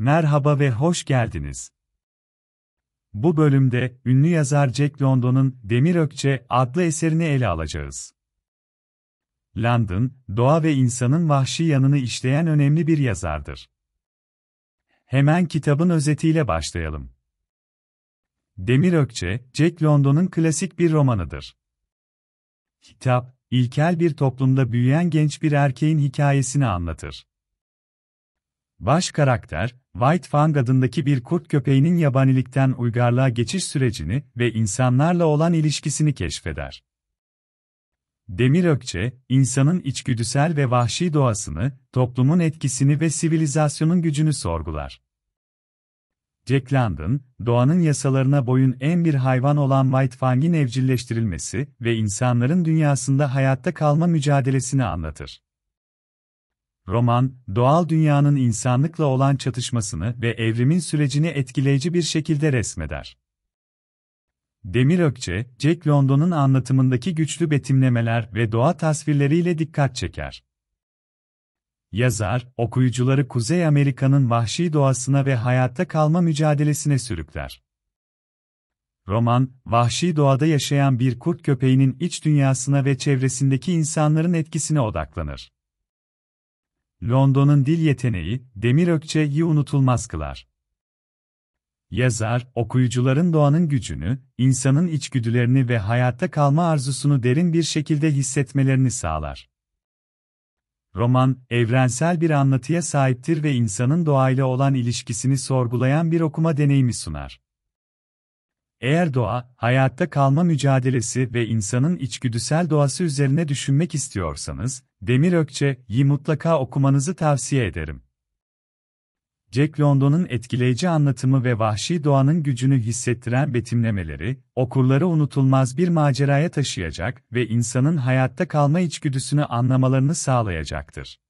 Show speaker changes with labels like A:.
A: Merhaba ve hoş geldiniz. Bu bölümde ünlü yazar Jack London'un Demir Ökçe adlı eserini ele alacağız. London, doğa ve insanın vahşi yanını işleyen önemli bir yazardır. Hemen kitabın özetiyle başlayalım. Demir Ökçe, Jack London'un klasik bir romanıdır. Kitap, ilkel bir toplumda büyüyen genç bir erkeğin hikayesini anlatır. Baş karakter, White Fang adındaki bir kurt köpeğinin yabanilikten uygarlığa geçiş sürecini ve insanlarla olan ilişkisini keşfeder. Demir Ökçe, insanın içgüdüsel ve vahşi doğasını, toplumun etkisini ve sivilizasyonun gücünü sorgular. Jack London, doğanın yasalarına boyun en bir hayvan olan White Fang'in evcilleştirilmesi ve insanların dünyasında hayatta kalma mücadelesini anlatır. Roman, doğal dünyanın insanlıkla olan çatışmasını ve evrimin sürecini etkileyici bir şekilde resmeder. Demir Ökçe, Jack London'un anlatımındaki güçlü betimlemeler ve doğa tasvirleriyle dikkat çeker. Yazar, okuyucuları Kuzey Amerika'nın vahşi doğasına ve hayatta kalma mücadelesine sürükler. Roman, vahşi doğada yaşayan bir kurt köpeğinin iç dünyasına ve çevresindeki insanların etkisine odaklanır. London'un dil yeteneği, Demir Ökçe'yi unutulmaz kılar. Yazar, okuyucuların doğanın gücünü, insanın içgüdülerini ve hayatta kalma arzusunu derin bir şekilde hissetmelerini sağlar. Roman, evrensel bir anlatıya sahiptir ve insanın doğayla olan ilişkisini sorgulayan bir okuma deneyimi sunar. Eğer doğa, hayatta kalma mücadelesi ve insanın içgüdüsel doğası üzerine düşünmek istiyorsanız, Demir Ökçe'yi mutlaka okumanızı tavsiye ederim. Jack London'un etkileyici anlatımı ve vahşi doğanın gücünü hissettiren betimlemeleri, okurları unutulmaz bir maceraya taşıyacak ve insanın hayatta kalma içgüdüsünü anlamalarını sağlayacaktır.